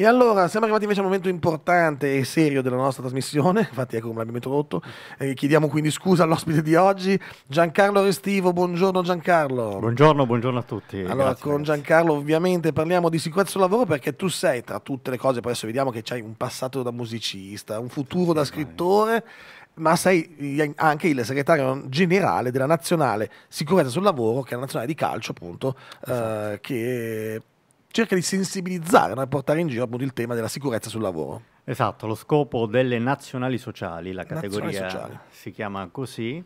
E allora siamo arrivati invece a un momento importante e serio della nostra trasmissione, infatti ecco come l'abbiamo introdotto, eh, chiediamo quindi scusa all'ospite di oggi, Giancarlo Restivo, buongiorno Giancarlo. Buongiorno, buongiorno a tutti. Allora grazie, con Giancarlo ovviamente parliamo di sicurezza sul lavoro perché tu sei tra tutte le cose, poi adesso vediamo che c'hai un passato da musicista, un futuro da scrittore ma sei anche il segretario generale della nazionale sicurezza sul lavoro, che è la nazionale di calcio, appunto, esatto. eh, che cerca di sensibilizzare no? portare in giro appunto il tema della sicurezza sul lavoro. Esatto, lo scopo delle nazionali sociali, la categoria sociali. si chiama così,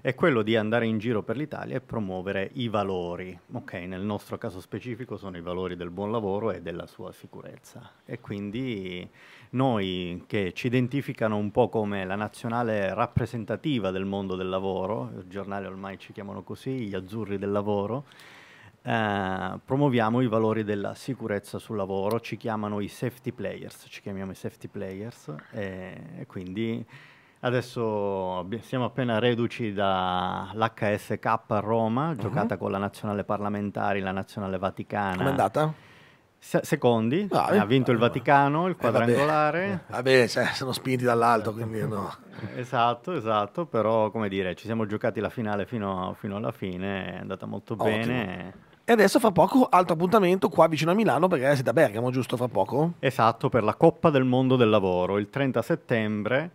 è quello di andare in giro per l'Italia e promuovere i valori. Ok, nel nostro caso specifico sono i valori del buon lavoro e della sua sicurezza. E quindi noi che ci identificano un po' come la nazionale rappresentativa del mondo del lavoro, il giornale ormai ci chiamano così, gli azzurri del lavoro, eh, promuoviamo i valori della sicurezza sul lavoro, ci chiamano i safety players, ci chiamiamo i safety players e, quindi adesso siamo appena reduci dall'HSK a Roma, uh mhm. -huh. giocata con la nazionale parlamentare, la nazionale vaticana. Com'è andata? Se secondi, no, ha vinto il Vaticano, il eh, quadrangolare. Eh, vabbè, vabbè sono spinti dall'alto, quindi no. esatto, esatto, però come dire, ci siamo giocati la finale fino, fino alla fine, è andata molto Ottimo. bene. E adesso fra poco altro appuntamento qua vicino a Milano perché siete a Bergamo, giusto? Fra poco? Esatto, per la Coppa del Mondo del Lavoro, il 30 settembre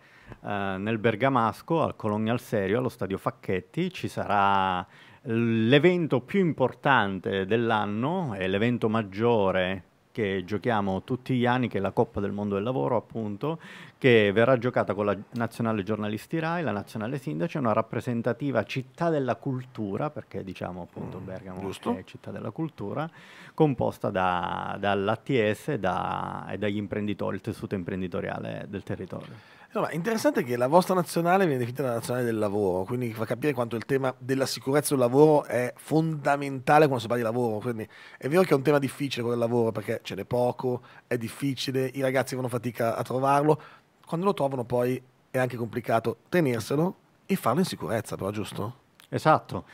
eh, nel Bergamasco, al Colonial Serio, allo Stadio Facchetti, ci sarà l'evento più importante dell'anno, è l'evento maggiore che giochiamo tutti gli anni, che è la Coppa del Mondo del Lavoro, appunto, che verrà giocata con la Nazionale Giornalisti Rai, la Nazionale Sindaci, una rappresentativa città della cultura, perché diciamo appunto mm, Bergamo Giusto. è città della cultura, composta da, dall'ATS e, da, e dagli imprenditori, il tessuto imprenditoriale del territorio. Allora, interessante che la vostra nazionale viene definita la nazionale del lavoro, quindi fa capire quanto il tema della sicurezza del lavoro è fondamentale quando si parla di lavoro. Quindi è vero che è un tema difficile quello del lavoro perché ce n'è poco, è difficile, i ragazzi fanno fatica a trovarlo, quando lo trovano poi è anche complicato tenerselo e farlo in sicurezza, però giusto? Esatto.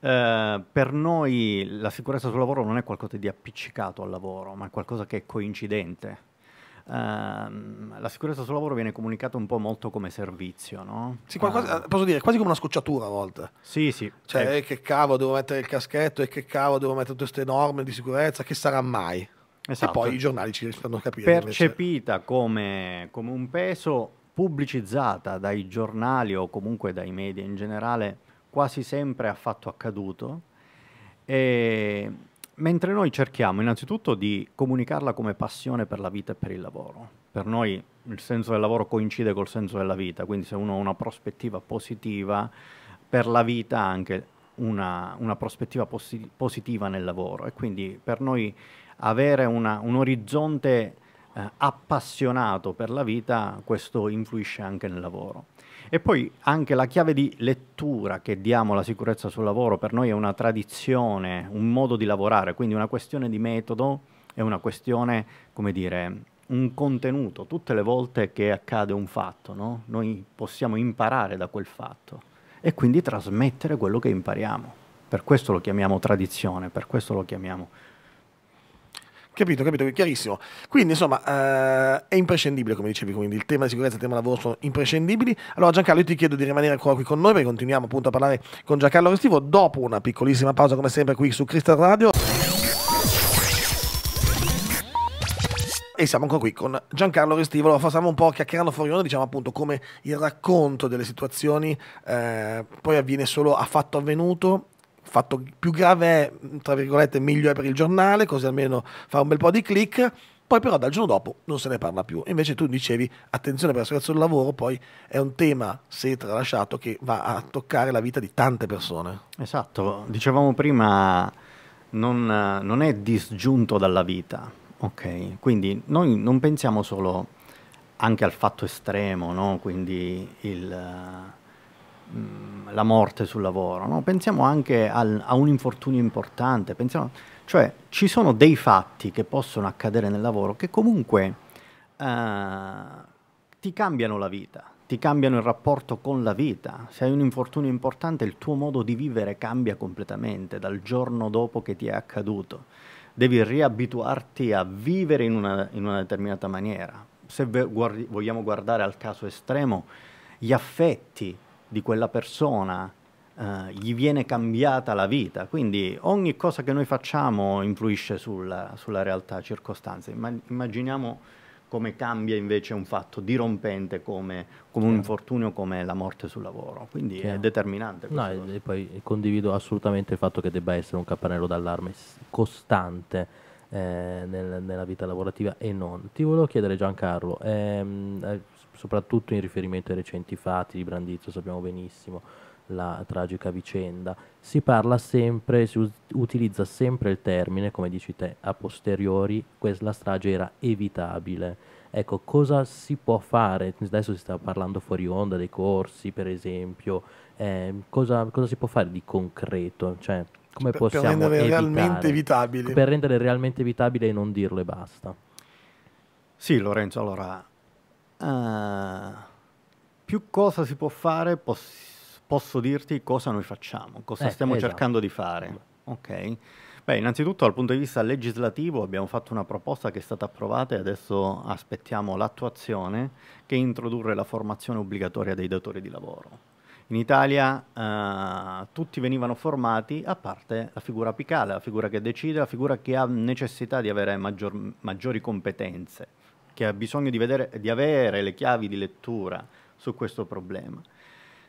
Eh, per noi la sicurezza sul lavoro non è qualcosa di appiccicato al lavoro, ma è qualcosa che è coincidente. Eh, la sicurezza sul lavoro viene comunicata un po' molto come servizio, no? Sì, qualcosa, eh. posso dire, quasi come una scocciatura a volte. Sì, sì. Cioè, eh. Eh, che cavo, devo mettere il caschetto e che cavo, devo mettere tutte queste norme di sicurezza, che sarà mai? Esatto. E poi i giornali ci fanno capire. Percepita come, come, un peso, pubblicizzata dai giornali o comunque dai media in generale, quasi sempre affatto accaduto. E, mentre noi cerchiamo innanzitutto di comunicarla come passione per la vita e per il lavoro. Per noi il senso del lavoro coincide col senso della vita, quindi se uno ha una prospettiva positiva, per la vita anche una, una prospettiva posi positiva nel lavoro e quindi per noi avere una, un orizzonte eh, appassionato per la vita, questo influisce anche nel lavoro. E poi anche la chiave di lettura che diamo alla sicurezza sul lavoro per noi è una tradizione, un modo di lavorare, quindi una questione di metodo, è una questione, come dire, un contenuto. Tutte le volte che accade un fatto, no? noi possiamo imparare da quel fatto e quindi trasmettere quello che impariamo. Per questo lo chiamiamo tradizione, per questo lo chiamiamo Capito, capito, chiarissimo. Quindi insomma eh, è imprescindibile, come dicevi, quindi il tema di sicurezza e il tema lavoro sono imprescindibili. Allora Giancarlo, io ti chiedo di rimanere ancora qui con noi perché continuiamo appunto a parlare con Giancarlo Restivo dopo una piccolissima pausa come sempre qui su Crystal Radio. e siamo ancora qui con Giancarlo Restivo. Allora, facciamo un po' chiacchierando fuori onda, diciamo appunto come il racconto delle situazioni eh, poi avviene solo a fatto avvenuto fatto più grave è, tra virgolette, meglio è per il giornale, così almeno fa un bel po' di click. Poi però dal giorno dopo non se ne parla più. Invece tu dicevi, attenzione per la situazione del lavoro, poi è un tema, se tralasciato, che va a toccare la vita di tante persone. Esatto, dicevamo prima, non, non è disgiunto dalla vita, ok? Quindi noi non pensiamo solo anche al fatto estremo, no? Quindi il Mm, la morte sul lavoro, no? pensiamo anche al, a un infortunio importante, pensiamo, cioè ci sono dei fatti che possono accadere nel lavoro che comunque eh, ti cambiano la vita, ti cambiano il rapporto con la vita. Se hai un infortunio importante il tuo modo di vivere cambia completamente dal giorno dopo che ti è accaduto. Devi riabituarti a vivere in una, in una determinata maniera. Se guardi, vogliamo guardare al caso estremo, gli affetti di quella persona eh, gli viene cambiata la vita, quindi ogni cosa che noi facciamo influisce sulla, sulla realtà circostanze, Imma immaginiamo come cambia invece un fatto dirompente come, come un infortunio, come la morte sul lavoro. Quindi Chiaro. è determinante. No, e, e poi condivido assolutamente il fatto che debba essere un campanello d'allarme costante. Eh, nel, nella vita lavorativa e non. Ti volevo chiedere Giancarlo, ehm, eh, soprattutto in riferimento ai recenti fatti di Brandizzo, sappiamo benissimo la tragica vicenda, si parla sempre, si utilizza sempre il termine, come dici te, a posteriori, la strage era evitabile. Ecco, cosa si può fare? Adesso si sta parlando fuori onda dei corsi, per esempio, eh, cosa, cosa, si può fare di concreto? Cioè, come per, possiamo per rendere evitare? realmente evitabile. Per rendere realmente evitabile e non dirlo e basta. Sì, Lorenzo, allora Ah, più cosa si può fare, poss- posso dirti cosa noi facciamo, cosa eh, stiamo esatto. cercando di fare. Ok. Beh, innanzitutto dal punto di vista legislativo abbiamo fatto una proposta che è stata approvata e adesso aspettiamo l'attuazione che introdurre la formazione obbligatoria dei datori di lavoro. In Italia eh, tutti venivano formati a parte la figura apicale, la figura che decide, la figura che ha necessità di avere maggior, maggiori competenze che ha bisogno di, vedere, di avere le chiavi di lettura su questo problema.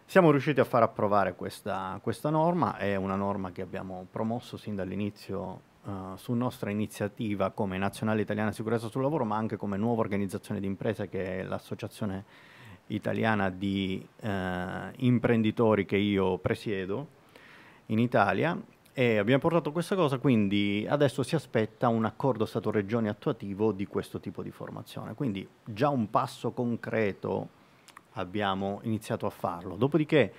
Siamo riusciti a far approvare questa, questa norma, è una norma che abbiamo promosso sin dall'inizio eh, su nostra iniziativa come Nazionale Italiana Sicurezza sul Lavoro, ma anche come nuova organizzazione di imprese che è l'Associazione Italiana di eh, Imprenditori che io presiedo in Italia e abbiamo portato questa cosa, quindi adesso si aspetta un accordo stato regione attuativo di questo tipo di formazione. Quindi già un passo concreto abbiamo iniziato a farlo. Dopodiché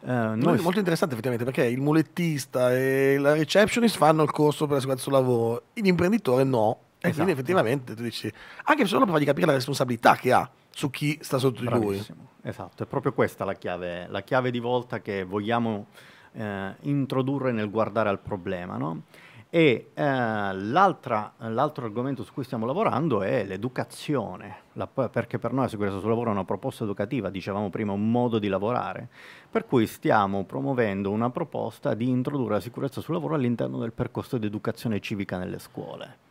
eh, noi... Molto interessante effettivamente perché il mulettista e la receptionist fanno il corso per la sicurezza sul lavoro, l'imprenditore no. E quindi esatto. effettivamente tu dici, anche solo per fargli capire la responsabilità che ha su chi sta sotto Bravissimo. di lui. Esatto, è proprio questa la chiave, la chiave di volta che vogliamo eh, introdurre nel guardare al problema. No? E eh, l'altro argomento su cui stiamo lavorando è l'educazione, la, perché per noi la sicurezza sul lavoro è una proposta educativa, dicevamo prima, un modo di lavorare, per cui stiamo promuovendo una proposta di introdurre la sicurezza sul lavoro all'interno del percorso di educazione civica nelle scuole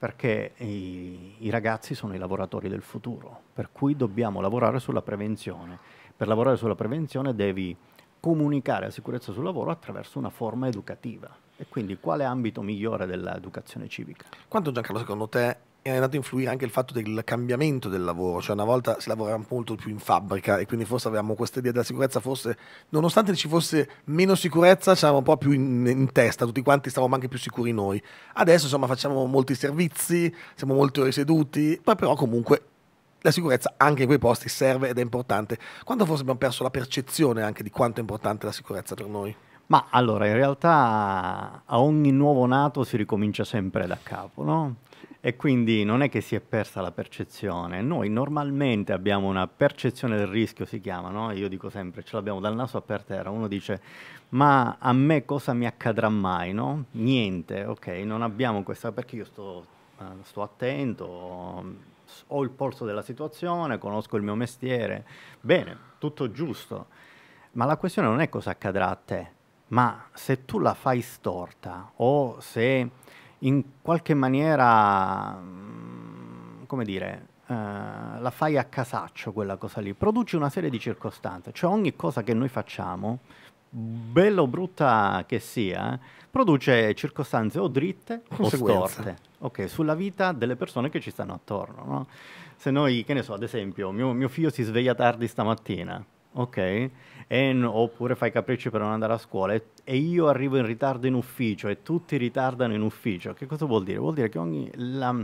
perché i, i, ragazzi sono i lavoratori del futuro, per cui dobbiamo lavorare sulla prevenzione. Per lavorare sulla prevenzione devi comunicare la sicurezza sul lavoro attraverso una forma educativa. E quindi quale ambito migliore dell'educazione civica? Quanto Giancarlo, secondo te è andato a influire anche il fatto del cambiamento del lavoro, cioè una volta si lavorava molto più in fabbrica e quindi forse avevamo questa idea della sicurezza, forse nonostante ci fosse meno sicurezza c'eravamo un po' più in, in, testa, tutti quanti stavamo anche più sicuri noi. Adesso insomma facciamo molti servizi, siamo molto riseduti, poi però comunque la sicurezza anche in quei posti serve ed è importante. Quando forse abbiamo perso la percezione anche di quanto è importante la sicurezza per noi? Ma allora, in realtà a ogni nuovo nato si ricomincia sempre da capo, no? E quindi non è che si è persa la percezione. Noi normalmente abbiamo una percezione del rischio, si chiama, no? Io dico sempre, ce l'abbiamo dal naso a per terra. Uno dice, ma a me cosa mi accadrà mai, no? Niente, ok, non abbiamo questa, perché io sto, eh, sto attento, ho il polso della situazione, conosco il mio mestiere, bene, tutto giusto, ma la questione non è cosa accadrà a te, ma se tu la fai storta o se in qualche maniera, mm, come dire, eh, la fai a casaccio quella cosa lì, produci una serie di circostanze, cioè ogni cosa che noi facciamo bello o brutta che sia, produce circostanze o dritte o storte okay, sulla vita delle persone che ci stanno attorno. No? Se noi, che ne so, ad esempio, mio, mio figlio si sveglia tardi stamattina, ok? En, oppure fai capricci per non andare a scuola e, e, io arrivo in ritardo in ufficio e tutti ritardano in ufficio. Che cosa vuol dire? Vuol dire che ogni, la,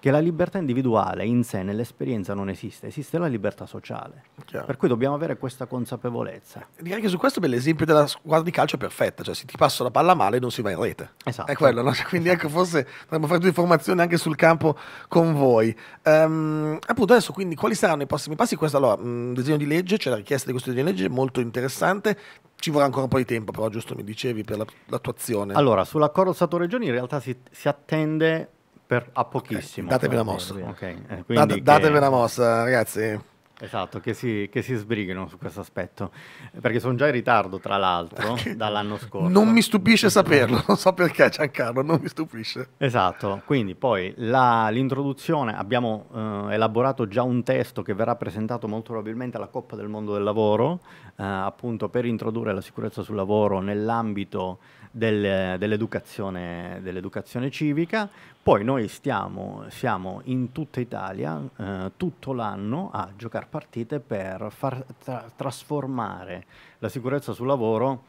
che la libertà individuale in sé nell'esperienza non esiste, esiste la libertà sociale. Chiaro. Per cui dobbiamo avere questa consapevolezza. Direi che su questo l'esempio della squadra di calcio è perfetta, cioè se ti passa la palla male non si va in rete. Esatto. È quello, no? Cioè, quindi ecco forse dovremmo fare due informazioni anche sul campo con voi. Um, appunto adesso quindi quali saranno i prossimi passi? Questo allora, un mm, disegno di legge, c'è cioè la richiesta di questo disegno di legge molto interessante, ci vorrà ancora un po' di tempo, però giusto mi dicevi per l'attuazione. Allora, sull'accordo Stato-Regioni in realtà si, si attende per, a pochissimo. Okay, datevi una mossa. Okay, eh, Date, datevi una mossa, ragazzi. Esatto, che si, che si, sbrighino su questo aspetto, perché sono già in ritardo, tra l'altro, dall'anno scorso. Non mi stupisce saperlo, non so perché Giancarlo, non mi stupisce. Esatto, quindi poi la, l'introduzione, abbiamo eh, elaborato già un testo che verrà presentato molto probabilmente alla Coppa del Mondo del Lavoro, eh, appunto per introdurre la sicurezza sul lavoro nell'ambito del, dell'educazione, dell'educazione, civica. Poi noi stiamo, siamo in tutta Italia eh, tutto l'anno a giocare partite per far tra- trasformare la sicurezza sul lavoro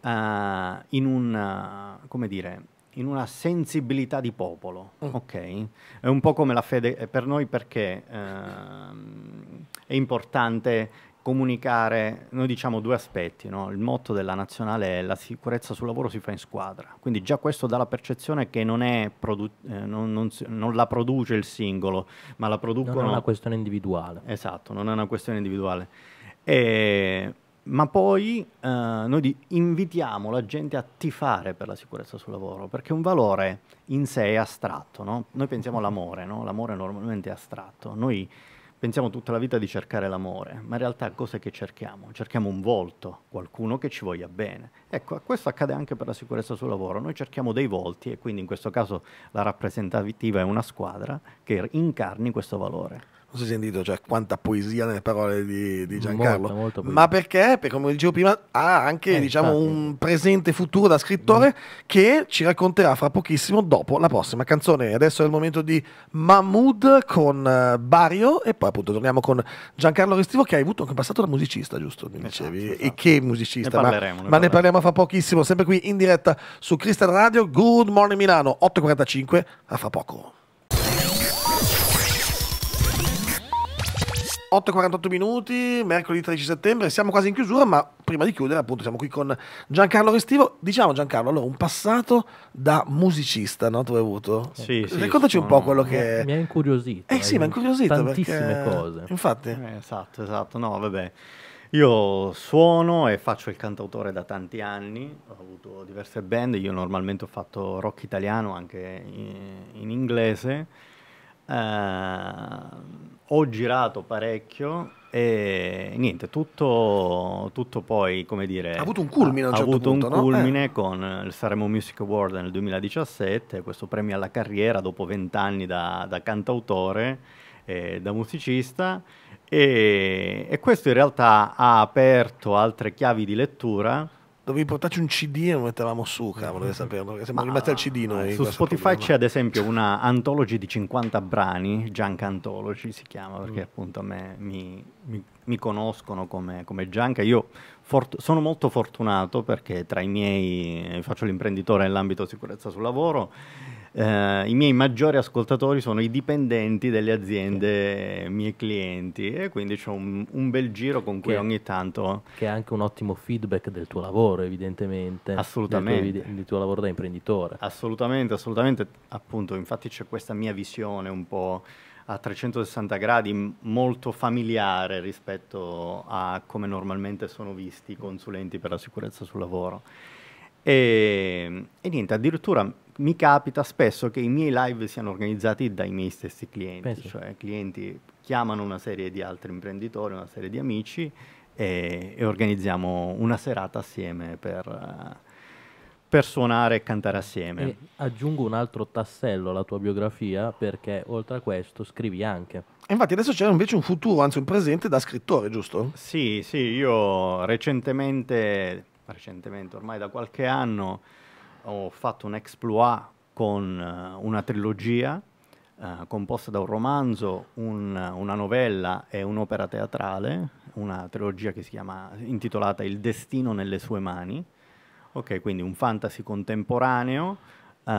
eh, in, un, dire, in una sensibilità di popolo, mm. ok? È un po' come la fede eh, per noi perché eh, è importante comunicare, noi diciamo due aspetti, no? il motto della nazionale è la sicurezza sul lavoro si fa in squadra, quindi già questo dà la percezione che non, produ- eh, non, non, non la produce il singolo, ma la producono... Non è una questione individuale. Esatto, non è una questione individuale. E, ma poi eh, noi invitiamo la gente a tifare per la sicurezza sul lavoro, perché un valore in sé è astratto, no? noi pensiamo all'amore, no? l'amore normalmente è astratto, noi pensiamo tutta la vita di cercare l'amore, ma in realtà cos'è che cerchiamo? Cerchiamo un volto, qualcuno che ci voglia bene. Ecco, questo accade anche per la sicurezza sul lavoro, noi cerchiamo dei volti e quindi in questo caso la rappresentativa è una squadra che incarni questo valore non si è sentito cioè, quanta poesia nelle parole di, di Giancarlo, molto, molto ma perché, per, come dicevo prima, ha anche eh, diciamo, un presente futuro da scrittore mm. che ci racconterà fra pochissimo dopo la prossima canzone. Adesso è il momento di Mahmood con eh, Bario e poi appunto torniamo con Giancarlo Restivo che hai avuto anche un passato da musicista, giusto? Mi esatto, dicevi? Esatto, esatto. E che musicista? Ne ma, ne, ma ne parliamo fra pochissimo, sempre qui in diretta su Crystal Radio, Good Morning Milano, 8.45, a fra poco. 8.48 minuti, mercoledì 13 settembre, siamo quasi in chiusura, ma prima di chiudere appunto siamo qui con Giancarlo Restivo. Diciamo Giancarlo, allora un passato da musicista, no? Tu hai avuto? Sì, sì. Raccontaci sono... un po' quello che... Mi ha incuriosito. Eh sì, mi ha incuriosito. Tantissime perché... cose. Infatti. Eh, esatto, esatto, no, vabbè. Io suono e faccio il cantautore da tanti anni, ho avuto diverse band, io normalmente ho fatto rock italiano anche in, in inglese Ehm, ho girato parecchio e niente, tutto, tutto, poi, come dire... Ha avuto un culmine ha, certo avuto punto, un culmine eh. con il Saremo Music Award nel 2017, questo premio alla carriera dopo vent'anni da, da, cantautore, eh, da musicista, e, e, questo in realtà ha aperto altre chiavi di lettura Dovevi portarci un CD e lo mettevamo su, cavolo, per saperlo, perché siamo rimasti al CD noi. Su Spotify c'è ad esempio una antology di 50 brani, Junk Anthology si chiama, perché mm. appunto a me mi, mi, mi conoscono come, come Junk. Io sono molto fortunato perché tra i miei faccio l'imprenditore nell'ambito sicurezza sul lavoro eh, i miei maggiori ascoltatori sono i dipendenti delle aziende okay. miei clienti e quindi c'è un, un, bel giro con cui che, ogni tanto... Che è anche un ottimo feedback del tuo lavoro evidentemente. Assolutamente. Del tuo, del tuo lavoro da imprenditore. Assolutamente, assolutamente. Appunto, infatti c'è questa mia visione un po' a 360 gradi molto familiare rispetto a come normalmente sono visti i consulenti per la sicurezza sul lavoro. E, ehm, e, niente, addirittura mi capita spesso che i miei live siano organizzati dai miei stessi clienti, Penso. cioè clienti chiamano una serie di altri imprenditori, una serie di amici e, e organizziamo una serata assieme per, per, suonare e cantare assieme. E aggiungo un altro tassello alla tua biografia perché oltre a questo scrivi anche. infatti adesso c'è invece un futuro, anzi un presente da scrittore, giusto? Sì, sì, io recentemente recentemente, ormai da qualche anno, ho fatto un exploit con eh, una trilogia Uh, composta da un romanzo, un, una novella e un'opera teatrale, una trilogia che si chiama intitolata Il destino nelle sue mani. Ok, quindi un fantasy contemporaneo, uh,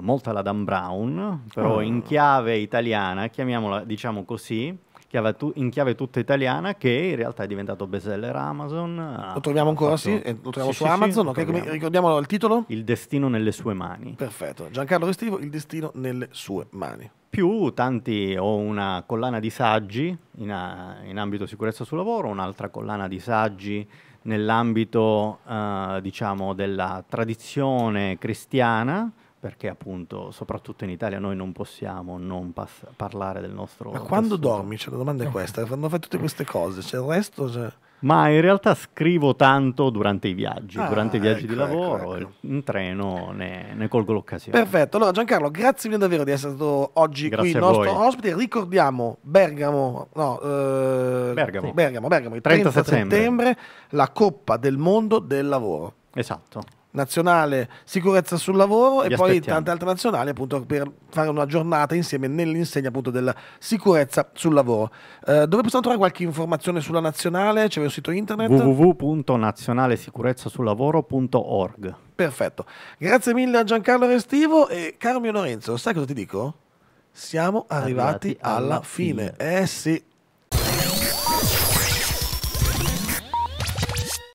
molto alla Dan Brown, però oh. in chiave italiana, chiamiamola diciamo così, chiave tu- in chiave tutta italiana che in realtà è diventato bestseller Amazon. Lo troviamo ancora, fatto... sì, eh, lo troviamo sì, su sì, Amazon, sì, okay, troviamo. ricordiamolo il titolo? Il destino nelle sue mani. Perfetto, Giancarlo Restivo, Il destino nelle sue mani. Più tanti, ho una collana di saggi in, a, eh, in ambito sicurezza sul lavoro, un'altra collana di saggi nell'ambito eh, diciamo della tradizione cristiana perché appunto soprattutto in Italia noi non possiamo non pass- parlare del nostro... Ma quando tessuto. dormi? Cioè, la domanda è questa, quando fai tutte queste cose, cioè, il resto... Cioè... Ma in realtà scrivo tanto durante i viaggi, ah, durante i viaggi ecco, di ecco, lavoro, ecco, ecco. in treno ne, ne, colgo l'occasione. Perfetto, allora Giancarlo, grazie mille davvero di essere stato oggi grazie qui il nostro voi. ospite. Ricordiamo Bergamo, no, eh, Bergamo. Bergamo, Bergamo, il 30, 30 settembre. settembre, la Coppa del Mondo del Lavoro. Esatto nazionale sicurezza sul lavoro Vi e poi tante altre nazionali appunto per fare una giornata insieme nell'insegna appunto della sicurezza sul lavoro. Eh, dove possiamo trovare qualche informazione sulla nazionale? C'è un sito internet? www.nazionalesicurezzasullavoro.org Perfetto. Grazie mille a Giancarlo Restivo e caro mio Lorenzo, sai cosa ti dico? Siamo arrivati, arrivati alla, alla fine. fine. Eh sì.